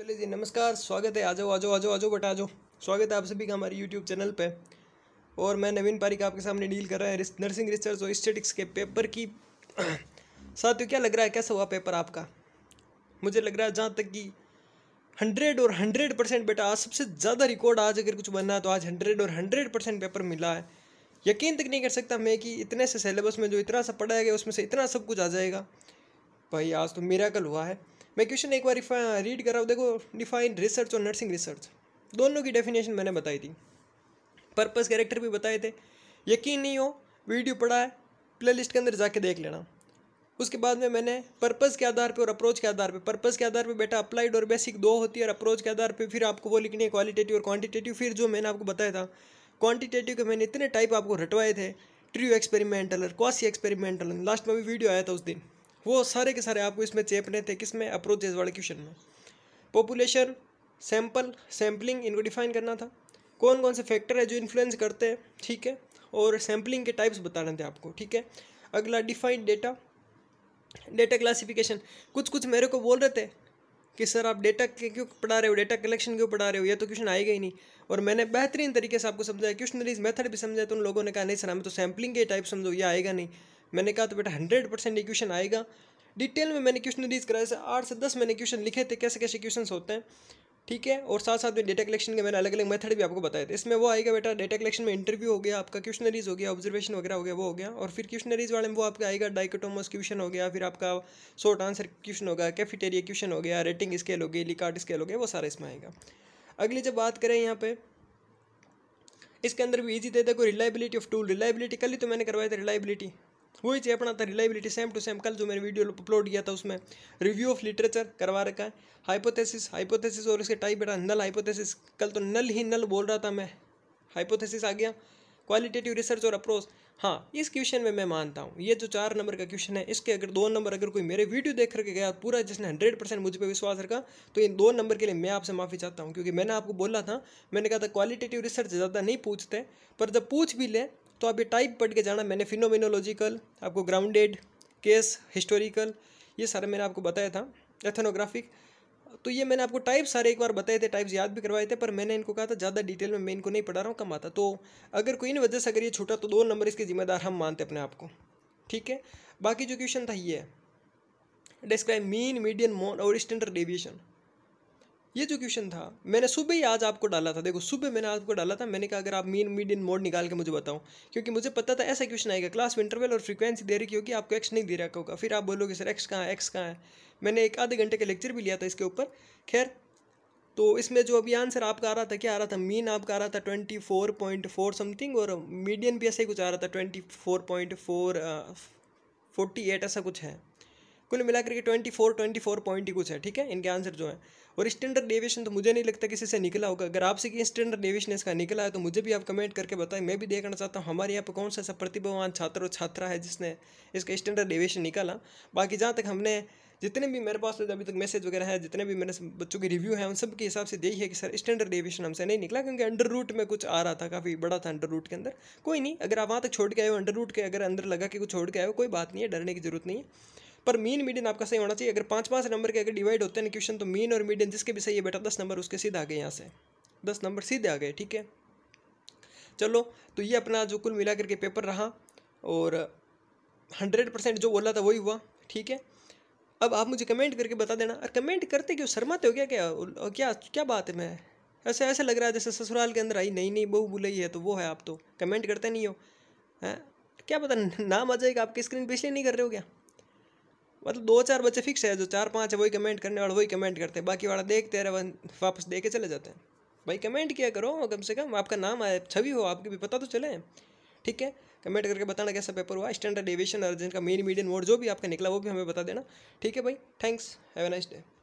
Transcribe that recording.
चलिए जी नमस्कार स्वागत है आ जाओ आ जाओ आ जाओ आ जाओ बेटा आ जाओ स्वागत है आप सभी का हमारे यूट्यूब चैनल पे और मैं नवीन पारिक आपके सामने डील कर रहा है नर्सिंग रिसर्च और स्टेटिक्स के पेपर की साथियों क्या लग रहा है कैसा हुआ पेपर आपका मुझे लग रहा है जहाँ तक कि हंड्रेड और हंड्रेड परसेंट बेटा आज सबसे ज़्यादा रिकॉर्ड आज अगर कुछ बनना है तो आज हंड्रेड और हंड्रेड परसेंट पेपर मिला है यकीन तक नहीं कर सकता मैं कि इतने से सिलेबस में जो इतना सा पढ़ाया गया उसमें से इतना सब कुछ आ जाएगा भाई आज तो मेरा कल हुआ है मैं क्वेश्चन एक बार रीड uh, कर रहा हूँ देखो डिफाइन रिसर्च और नर्सिंग रिसर्च दोनों की डेफिनेशन मैंने बताई थी पर्पस कैरेक्टर भी बताए थे यकीन नहीं हो वीडियो पढ़ा है प्ले लिस्ट के अंदर जाके देख लेना उसके बाद में मैंने पर्पस के आधार पे और अप्रोच के आधार पे पर्पस के आधार पे बेटा अप्लाइड और बेसिक दो होती है और अप्रोच के आधार पे फिर आपको वो लिखनी है क्वालिटेटिव और क्वांटिटेटिव फिर जो मैंने आपको बताया था क्वांटिटेटिव के मैंने इतने टाइप आपको रटवाए थे ट्रू एक्सपेरिमेंटल और क्वासी एक्सपेरिमेंटल लास्ट में भी वीडियो आया था उस दिन वो सारे के सारे आपको इसमें चेपने थे किस में अप्रोचेज वाले क्वेश्चन में पॉपुलेशन सैंपल सैम्पलिंग इनको डिफाइन करना था कौन कौन से फैक्टर है जो इन्फ्लुएंस करते हैं ठीक है और सैम्पलिंग के टाइप्स बताने थे आपको ठीक है अगला डिफाइंड डेटा डेटा क्लासिफिकेशन कुछ कुछ मेरे को बोल रहे थे कि सर आप डेटा क्यों पढ़ा रहे हो डेटा कलेक्शन क्यों पढ़ा रहे हो ये तो क्वेश्चन आएगा ही नहीं और मैंने बेहतरीन तरीके से आपको समझाया क्वेश्चनरीज मेथड भी समझाया तो उन लोगों ने कहा नहीं सर हमें तो सैम्पलिंग के टाइप समझो ये आएगा नहीं मैंने कहा तो बेटा हंड्रेड परसेंट ये क्वेश्चन आएगा डिटेल में मैंने क्वेश्चन रीज कराए आठ से दस मैंने क्वेश्चन लिखे थे कैसे कैसे क्वेश्चन होते हैं ठीक है और साथ साथ में डेटा कलेक्शन के मैंने अलग अलग मेथड भी आपको बताए थे इसमें वो आएगा बेटा डेटा कलेक्शन में इंटरव्यू हो गया आपका क्वेश्चनरीज हो गया ऑब्जर्वेशन वगैरह हो गया वो हो गया और फिर क्वेश्चनरीज वाले में वो आपका आएगा डाइकोटोमस क्वेश्चन हो गया फिर आपका शॉर्ट आंसर क्वेश्चन होगा कैफिटेरिया क्वेश्चन हो गया रेटिंग स्केल हो गई स्केल हो गया वो सारा इसमें आएगा अगली जब बात करें यहाँ पर इसके अंदर भी ईजी देता है कोई रिलायबिलिटी ऑफ टूल रिलायबिलिटी कल ही तो मैंने करवाया था रिलायबिलिटी वही चाहिए अपना था रिलायबिलिटी सेम टू सेम कल जो मैंने वीडियो अपलोड किया था उसमें रिव्यू ऑफ लिटरेचर करवा रखा है हाइपोथेसिस हाइपोथेसिस और इसके टाइप बेटा नल हाइपोथेसिस कल तो नल ही नल बोल रहा था मैं हाइपोथेसिस आ गया क्वालिटेटिव रिसर्च और अप्रोच हाँ इस क्वेश्चन में मैं मानता हूँ ये जो चार नंबर का क्वेश्चन है इसके अगर दो नंबर अगर कोई मेरे वीडियो देख करके गया पूरा जिसने हंड्रेड परसेंट मुझ पर विश्वास रखा तो इन दो नंबर के लिए मैं आपसे माफ़ी चाहता हूँ क्योंकि मैंने आपको बोला था मैंने कहा था क्वालिटेटिव रिसर्च ज़्यादा नहीं पूछते पर जब पूछ भी ले तो आप ये टाइप पढ़ के जाना मैंने फिनोमिनोलॉजिकल आपको ग्राउंडेड केस हिस्टोरिकल ये सारे मैंने आपको बताया था एथनोग्राफिक तो ये मैंने आपको टाइप सारे एक बार बताए थे टाइप्स याद भी करवाए थे पर मैंने इनको कहा था ज़्यादा डिटेल में मैं इनको नहीं पढ़ा रहा हूँ कम आता तो अगर कोई इन वजह से अगर ये छूटा तो दो नंबर इसके जिम्मेदार हम मानते अपने आप को ठीक है बाकी जो क्वेश्चन था ये डिस्क्राइब मीन मीडियन मोन और स्टैंडर्ड डेविएशन ये जो क्वेश्चन था मैंने सुबह ही आज आपको डाला था देखो सुबह मैंने आपको डाला था मैंने कहा अगर आप मीन मीडियन मोड निकाल के मुझे बताओ क्योंकि मुझे पता था ऐसा क्वेश्चन आएगा क्लास में इंटरवल और फ्रीक्वेंसी दे रही क्योंकि आपको एक्स नहीं दे रहा होगा फिर आप बोलोगे सर एक्स कहाँ है एक्स कहाँ है मैंने एक आधे घंटे का लेक्चर भी लिया था इसके ऊपर खैर तो इसमें जो अभी आंसर आपका आ रहा था क्या आ रहा था मीन आपका आ रहा था twenty four point four something और मीडियन भी ऐसा ही कुछ आ रहा था twenty four point four forty eight ऐसा कुछ है कुल मिलाकर के twenty four twenty four point ही कुछ है ठीक है इनके आंसर जो है और स्टैंडर्ड डेविएशन तो मुझे नहीं लगता किसी से निकला होगा अगर आपसे कि स्टैंडर्ड डेविएशन इसका निकला है तो मुझे भी आप कमेंट करके बताएं मैं भी देखना चाहता हूँ हमारे यहाँ पर कौन सा ऐसा प्रतिभावान छात्र और छात्रा है जिसने इसका स्टैंडर्ड डेविएशन निकाला बाकी जहाँ तक हमने जितने भी मेरे पास अभी तक मैसेज वगैरह है जितने भी मेरे बच्चों के रिव्यू हैं उन सब के हिसाब से यही है कि सर स्टैंडर्ड डेविएशन हमसे नहीं निकला क्योंकि अंडर रूट में कुछ आ रहा था काफ़ी बड़ा था अंडर रूट के अंदर कोई नहीं अगर आप वहाँ तक छोड़ के आए हो अंडर रूट के अगर अंदर लगा के कुछ छोड़ के आए हो कोई बात नहीं है डरने की जरूरत नहीं है पर मीन मीडियन आपका सही होना चाहिए अगर पाँच पाँच नंबर के अगर डिवाइड होते हैं क्वेश्चन तो मीन और मीडियन जिसके भी सही है बेटा दस नंबर उसके सीधे आ गए यहाँ से दस नंबर सीधे आ गए ठीक है चलो तो ये अपना जो कुल मिला करके पेपर रहा और हंड्रेड परसेंट जो बोला था वही हुआ ठीक है अब आप मुझे कमेंट करके बता देना अरे कमेंट करते क्यों शर्माते तो हो क्या क्या क्या क्या बात है मैं ऐसे ऐसे लग रहा है जैसे ससुराल के अंदर आई नहीं नहीं बहू बुलाई है तो वो है आप तो कमेंट करते नहीं हो हैं क्या पता नाम आ जाएगा आपकी स्क्रीन पे इसलिए नहीं कर रहे हो क्या मतलब दो चार बच्चे फिक्स है जो चार पाँच है वही कमेंट करने वाले वही कमेंट करते हैं बाकी वाला देखते रहे वापस दे के चले जाते हैं भाई कमेंट किया करो कम से कम आपका नाम आए छवि हो आपकी भी पता तो चले ठीक है कमेंट करके बताना कैसा पेपर हुआ स्टैंडर्ड एविएशन अर्जेंट का मेन मीडियम वर्ड जो भी आपका निकला वो भी हमें बता देना ठीक है भाई thanks have a nice day